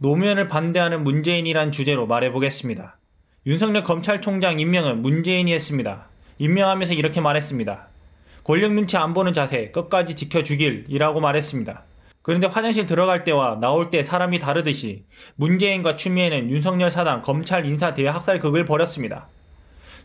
노무현을 반대하는 문재인이란 주제로 말해보겠습니다. 윤석열 검찰총장 임명은 문재인이 했습니다. 임명하면서 이렇게 말했습니다. 권력 눈치 안 보는 자세 끝까지 지켜주길이라고 말했습니다. 그런데 화장실 들어갈 때와 나올 때 사람이 다르듯이 문재인과 추미애는 윤석열 사당 검찰 인사 대학살극을 벌였습니다.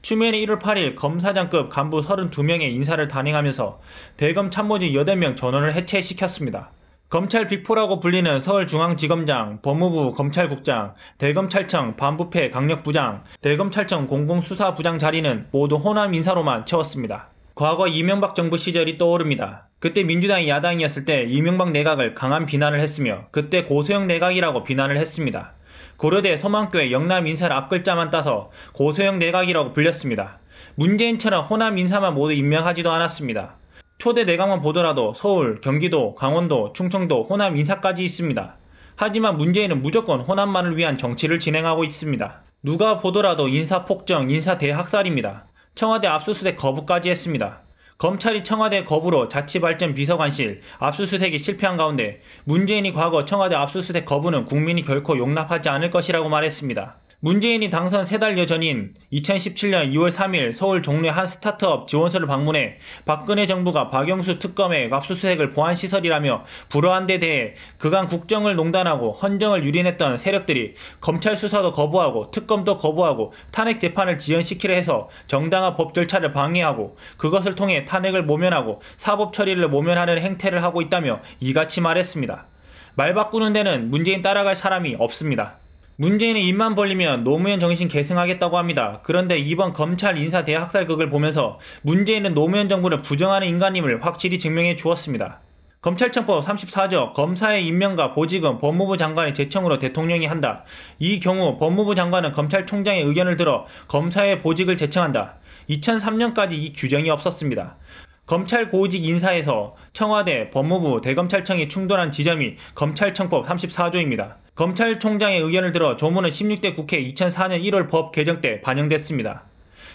추미애는 1월 8일 검사장급 간부 32명의 인사를 단행하면서 대검 참모진 8명 전원을 해체시켰습니다. 검찰 빅포라고 불리는 서울중앙지검장, 법무부 검찰국장, 대검찰청 반부패 강력부장, 대검찰청 공공수사부장 자리는 모두 호남 인사로만 채웠습니다. 과거 이명박 정부 시절이 떠오릅니다. 그때 민주당이 야당이었을 때 이명박 내각을 강한 비난을 했으며 그때 고소영 내각이라고 비난을 했습니다. 고려대 소망교회 영남 인사를 앞글자만 따서 고소영 내각이라고 불렸습니다. 문재인처럼 호남 인사만 모두 임명하지도 않았습니다. 초대 내각만 보더라도 서울, 경기도, 강원도, 충청도, 호남, 인사까지 있습니다. 하지만 문재인은 무조건 호남만을 위한 정치를 진행하고 있습니다. 누가 보더라도 인사폭정, 인사대학살입니다. 청와대 압수수색 거부까지 했습니다. 검찰이 청와대 거부로 자치발전 비서관실 압수수색이 실패한 가운데 문재인이 과거 청와대 압수수색 거부는 국민이 결코 용납하지 않을 것이라고 말했습니다. 문재인이 당선 세 달여 전인 2017년 2월 3일 서울 종로의 한 스타트업 지원서를 방문해 박근혜 정부가 박영수 특검의 압수수색을 보안시설이라며 불허한 데 대해 그간 국정을 농단하고 헌정을 유린했던 세력들이 검찰 수사도 거부하고 특검도 거부하고 탄핵 재판을 지연시키려 해서 정당한 법 절차를 방해하고 그것을 통해 탄핵을 모면하고 사법 처리를 모면하는 행태를 하고 있다며 이같이 말했습니다. 말 바꾸는 데는 문재인 따라갈 사람이 없습니다. 문재인은 입만 벌리면 노무현 정신 계승하겠다고 합니다. 그런데 이번 검찰 인사 대학살극을 보면서 문재인은 노무현 정부를 부정하는 인간임을 확실히 증명해 주었습니다. 검찰청법 34조 검사의 임명과 보직은 법무부 장관의 제청으로 대통령이 한다. 이 경우 법무부 장관은 검찰총장의 의견을 들어 검사의 보직을 제청한다. 2003년까지 이 규정이 없었습니다. 검찰 고위직 인사에서 청와대, 법무부, 대검찰청이 충돌한 지점이 검찰청법 34조입니다. 검찰총장의 의견을 들어 조문은 16대 국회 2004년 1월 법 개정 때 반영됐습니다.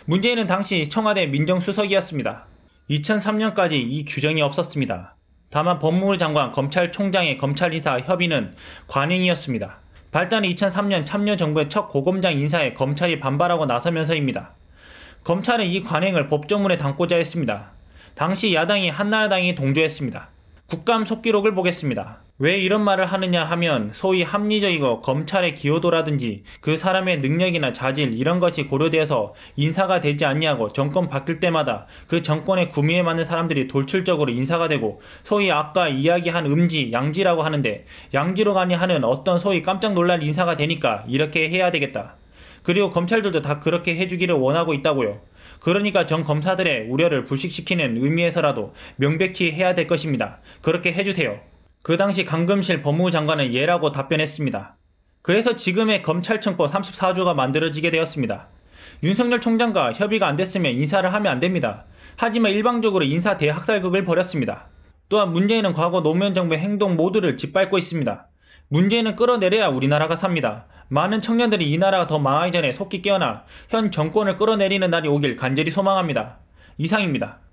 문재인은 당시 청와대 민정수석이었습니다. 2003년까지 이 규정이 없었습니다. 다만 법무부 장관 검찰총장의 검찰인사 협의는 관행이었습니다. 발단은 2003년 참여정부의 첫 고검장 인사에 검찰이 반발하고 나서면서입니다. 검찰은 이 관행을 법조문에 담고자 했습니다. 당시 야당이 한나라당이 동조했습니다. 국감 속기록을 보겠습니다. 왜 이런 말을 하느냐 하면 소위 합리적이고 검찰의 기여도라든지 그 사람의 능력이나 자질 이런 것이 고려되어서 인사가 되지 않냐고 정권 바뀔 때마다 그 정권의 구미에 맞는 사람들이 돌출적으로 인사가 되고 소위 아까 이야기한 음지, 양지라고 하는데 양지로 가니 하는 어떤 소위 깜짝 놀랄 인사가 되니까 이렇게 해야 되겠다. 그리고 검찰들도 다 그렇게 해주기를 원하고 있다고요. 그러니까 전 검사들의 우려를 불식시키는 의미에서라도 명백히 해야 될 것입니다. 그렇게 해주세요. 그 당시 강금실 법무부 장관은 예라고 답변했습니다. 그래서 지금의 검찰청법 34조가 만들어지게 되었습니다. 윤석열 총장과 협의가 안 됐으면 인사를 하면 안 됩니다. 하지만 일방적으로 인사 대학살극을 벌였습니다. 또한 문재인은 과거 노무현 정부의 행동 모두를 짓밟고 있습니다. 문재인은 끌어내려야 우리나라가 삽니다. 많은 청년들이 이 나라가 더 망하기 전에 속히 깨어나 현 정권을 끌어내리는 날이 오길 간절히 소망합니다. 이상입니다.